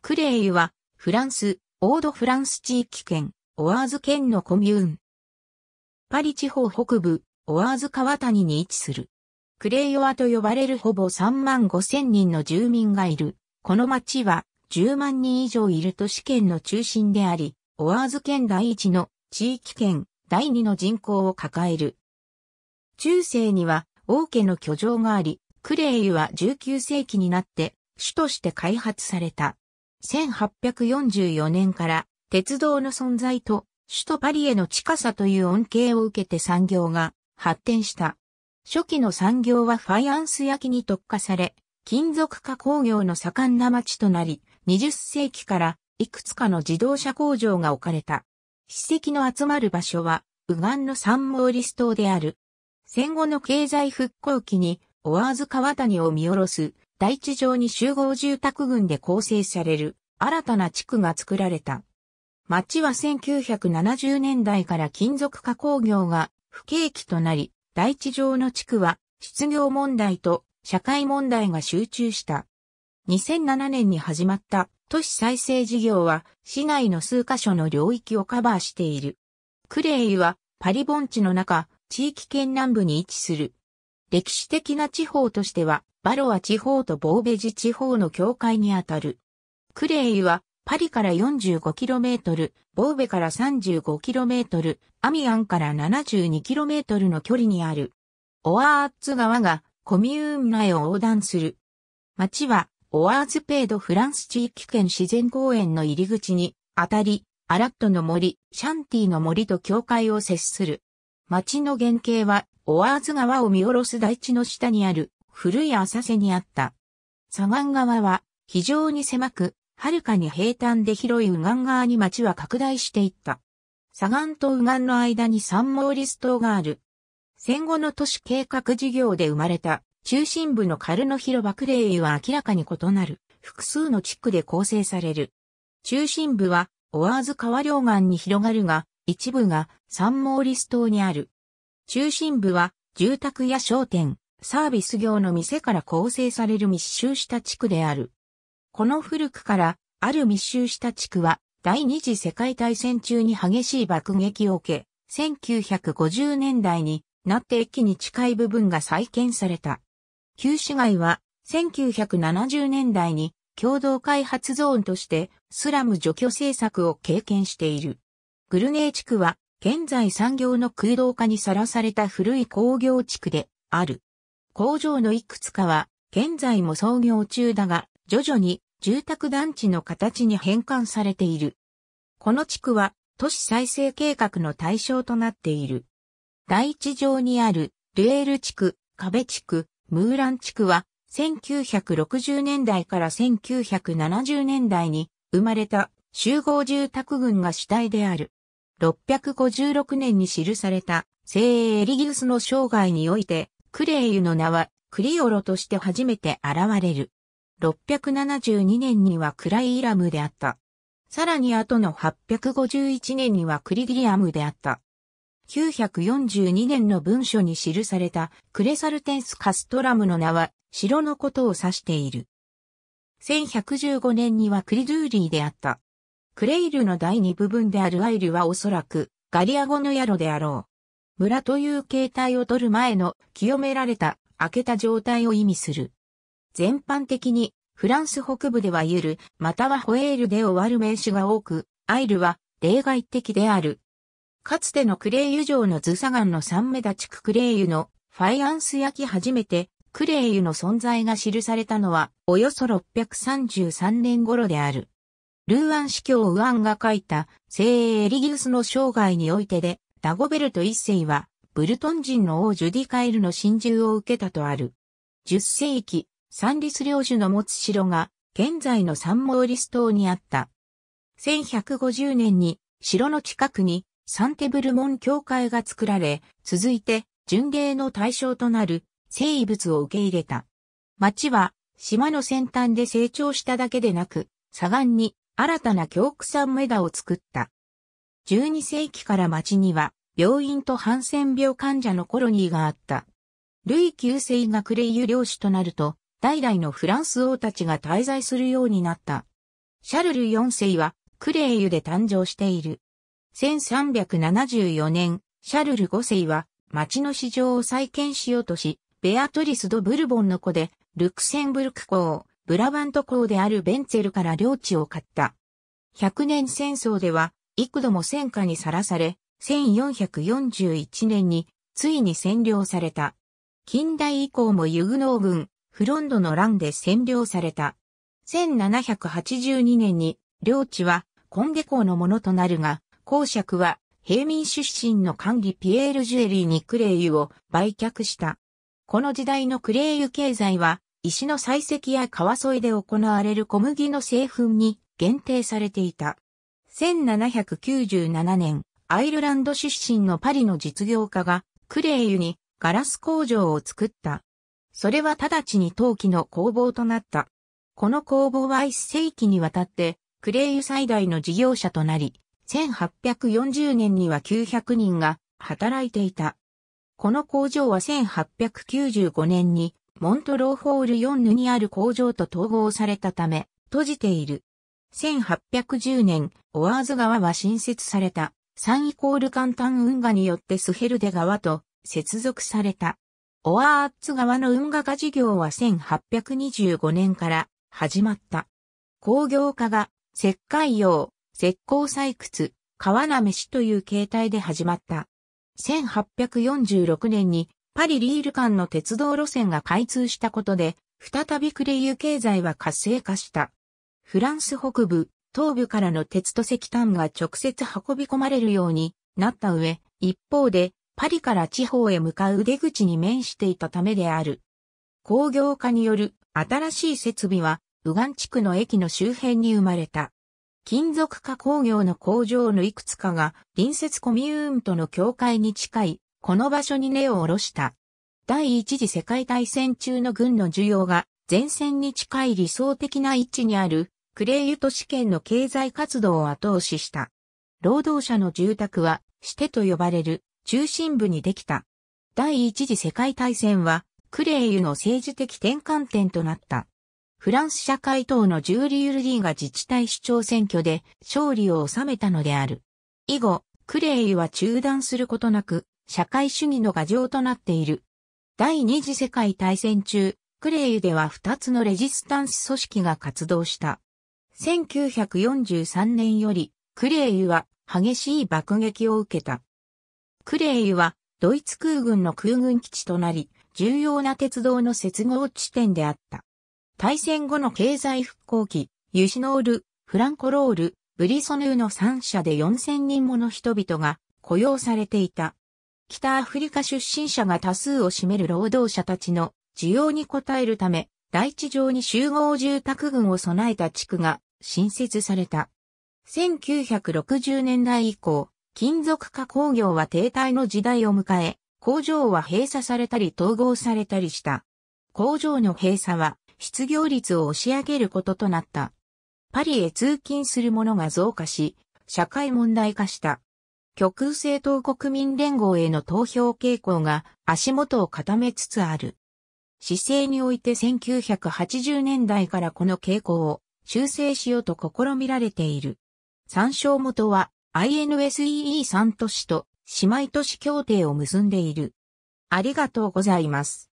クレイは、フランス、オードフランス地域圏、オアーズ県のコミューン。パリ地方北部、オアーズ川谷に位置する。クレイヨアと呼ばれるほぼ3万5千人の住民がいる。この町は10万人以上いる都市圏の中心であり、オアーズ県第一の地域圏第二の人口を抱える。中世には王家の居城があり、クレイユは19世紀になって主として開発された。1844年から鉄道の存在と首都パリへの近さという恩恵を受けて産業が発展した。初期の産業はファイアンス焼きに特化され、金属加工業の盛んな町となり、20世紀からいくつかの自動車工場が置かれた。史跡の集まる場所は、ウガンのサンモーリス島である。戦後の経済復興期に、オアーズ川谷を見下ろす大地上に集合住宅群で構成される新たな地区が作られた。町は1970年代から金属加工業が不景気となり、大地上の地区は失業問題と社会問題が集中した。2007年に始まった都市再生事業は市内の数カ所の領域をカバーしている。クレイはパリ盆地の中、地域圏南部に位置する。歴史的な地方としてはバロア地方とボーベジ地方の境界にあたる。クレイは、パリから 45km、ボーベから 35km、アミアンから 72km の距離にある。オアーツ川がコミューン内を横断する。町は、オアーズペードフランス地域圏自然公園の入り口に、あたり、アラットの森、シャンティの森と境界を接する。町の原型は、オアーズ川を見下ろす台地の下にある、古い浅瀬にあった。左岸側は非常に狭く、はるかに平坦で広い右岸側に町は拡大していった。左岸と右岸の間にサンモーリス島がある。戦後の都市計画事業で生まれた中心部のカルノ広場クレイは明らかに異なる複数の地区で構成される。中心部はオワーズ川両岸に広がるが、一部がサンモーリス島にある。中心部は住宅や商店、サービス業の店から構成される密集した地区である。この古くから、ある密集した地区は、第二次世界大戦中に激しい爆撃を受け、1950年代になって駅に近い部分が再建された。旧市街は、1970年代に共同開発ゾーンとしてスラム除去政策を経験している。グルネー地区は現在産業の空洞化にさらされた古い工業地区である。工場のいくつかは、現在も操業中だが、徐々に住宅団地の形に変換されている。この地区は都市再生計画の対象となっている。第一条にあるルエール地区、壁地区、ムーラン地区は1960年代から1970年代に生まれた集合住宅群が主体である。656年に記された聖エリギウスの生涯においてクレイユの名はクリオロとして初めて現れる。672年にはクライイラムであった。さらに後の851年にはクリギリアムであった。942年の文書に記されたクレサルテンス・カストラムの名は城のことを指している。1115年にはクリドゥーリーであった。クレイルの第二部分であるアイルはおそらくガリア語の郎であろう。村という形態を取る前の清められた、開けた状態を意味する。全般的に、フランス北部ではゆる、またはホエールで終わる名詞が多く、アイルは例外的である。かつてのクレイユ城のズサガンの三目立ち区クレイユのファイアンス焼き初めて、クレイユの存在が記されたのは、およそ633年頃である。ルーアン司教ウアンが書いた、聖エリギウスの生涯においてで、ダゴベルト一世は、ブルトン人の王ジュディカエルの侵入を受けたとある。10世紀、サンリス領主の持つ城が、現在のサンモーリス島にあった。1150年に、城の近くに、サンテブルモン教会が作られ、続いて、巡礼の対象となる、生物を受け入れた。町は、島の先端で成長しただけでなく、左岸に、新たな教区山目田を作った。12世紀から町には病院とハンセン病患者のコロニーがあった。ルイ9世がクレイユ領主となると、代々のフランス王たちが滞在するようになった。シャルル4世はクレイユで誕生している。1374年、シャルル5世は町の市場を再建しようとし、ベアトリス・ド・ブルボンの子で、ルクセンブルク公、ブラバント公であるベンツェルから領地を買った。100年戦争では幾度も戦火にさらされ、1441年についに占領された。近代以降もユグノー軍、フロンドの乱で占領された。1782年に領地はコン校のものとなるが、公爵は平民出身の管理ピエール・ジュエリーにクレイユを売却した。この時代のクレイユ経済は、石の採石や川沿いで行われる小麦の製粉に限定されていた。1797年、アイルランド出身のパリの実業家が、クレーユにガラス工場を作った。それは直ちに陶器の工房となった。この工房は一世紀にわたって、クレーユ最大の事業者となり、1840年には900人が働いていた。この工場は1895年に、モントローホールンヌにある工場と統合されたため、閉じている。1810年、オアーズ川は新設された、サンイコール簡単運河によってスヘルデ川と接続された。オアーツ川の運河化事業は1825年から始まった。工業化が石灰用、石膏採掘、川なめしという形態で始まった。1846年にパリリール間の鉄道路線が開通したことで、再びクレイユ経済は活性化した。フランス北部、東部からの鉄と石炭が直接運び込まれるようになった上、一方で、パリから地方へ向かう出口に面していたためである。工業化による新しい設備は、ウガン地区の駅の周辺に生まれた。金属化工業の工場のいくつかが隣接コミューンとの境界に近い、この場所に根を下ろした。第一次世界大戦中の軍の需要が前線に近い理想的な位置にあるクレイユ都市圏の経済活動を後押しした。労働者の住宅は、してと呼ばれる中心部にできた。第一次世界大戦は、クレイユの政治的転換点となった。フランス社会党のジューリ・ユルディが自治体市長選挙で勝利を収めたのである。以後、クレイユは中断することなく、社会主義の牙城となっている。第二次世界大戦中、クレイユでは2つのレジスタンス組織が活動した。1943年より、クレーユは激しい爆撃を受けた。クレーユはドイツ空軍の空軍基地となり、重要な鉄道の接合地点であった。大戦後の経済復興期、ユシノール、フランコロール、ブリソヌーの3社で4000人もの人々が雇用されていた。北アフリカ出身者が多数を占める労働者たちの需要に応えるため、大地上に集合住宅群を備えた地区が新設された。1960年代以降、金属化工業は停滞の時代を迎え、工場は閉鎖されたり統合されたりした。工場の閉鎖は失業率を押し上げることとなった。パリへ通勤する者が増加し、社会問題化した。極右政党国民連合への投票傾向が足元を固めつつある。姿勢において1980年代からこの傾向を修正しようと試みられている。参照元は INSEE3 都市と姉妹都市協定を結んでいる。ありがとうございます。